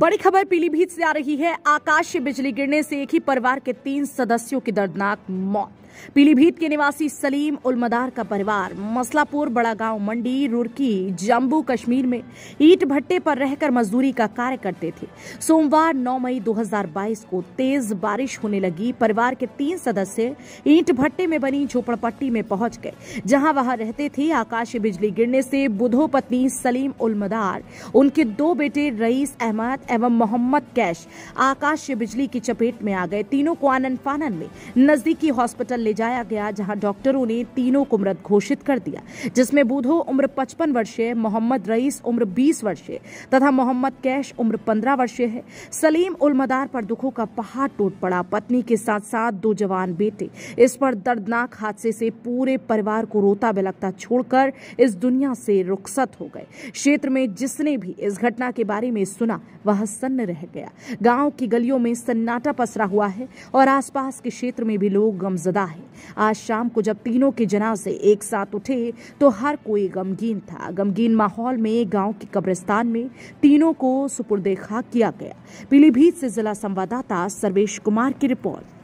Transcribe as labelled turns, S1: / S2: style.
S1: बड़ी खबर पीलीभीत से आ रही है आकाश से बिजली गिरने से एक ही परिवार के तीन सदस्यों की दर्दनाक मौत पीलीभीत के निवासी सलीम उलमदार का परिवार मसलापुर बड़ा गांव मंडी रुड़की जम्मू कश्मीर में ईट भट्टे पर रहकर मजदूरी का कार्य करते थे सोमवार 9 मई 2022 को तेज बारिश होने लगी परिवार के तीन सदस्य ईट भट्टे में बनी झोपड़पट्टी में पहुंच गए जहां वह रहते थे आकाशीय बिजली गिरने से बुधो पत्नी सलीम उलमदार उनके दो बेटे रईस अहमद एवं मोहम्मद कैश आकाशीय बिजली की चपेट में आ गए तीनों को आनंद फानन में नजदीकी हॉस्पिटल ले जाया गया जहां डॉक्टरों ने तीनों को मृत घोषित कर दिया जिसमें बूधो उम्र 55 वर्षीय मोहम्मद रईस उम्र 20 वर्षीय तथा मोहम्मद कैश उम्र 15 वर्षीय है सलीम उलमदार पर दुखों का पहाड़ टूट पड़ा पत्नी के साथ साथ दो जवान बेटे इस पर दर्दनाक हादसे से पूरे परिवार को रोता बिलकता छोड़कर इस दुनिया से रुखसत हो गए क्षेत्र में जिसने भी इस घटना के बारे में सुना वह सन्न रह गया गांव की गलियों में सन्नाटा पसरा हुआ है और आसपास के क्षेत्र में भी लोग गमजदा है है आज शाम को जब तीनों के जनाजे एक साथ उठे तो हर कोई गमगीन था गमगीन माहौल में गांव के कब्रिस्तान में तीनों को सुपुर्दे खाक किया गया पीलीभीत से जिला संवाददाता सर्वेश कुमार की रिपोर्ट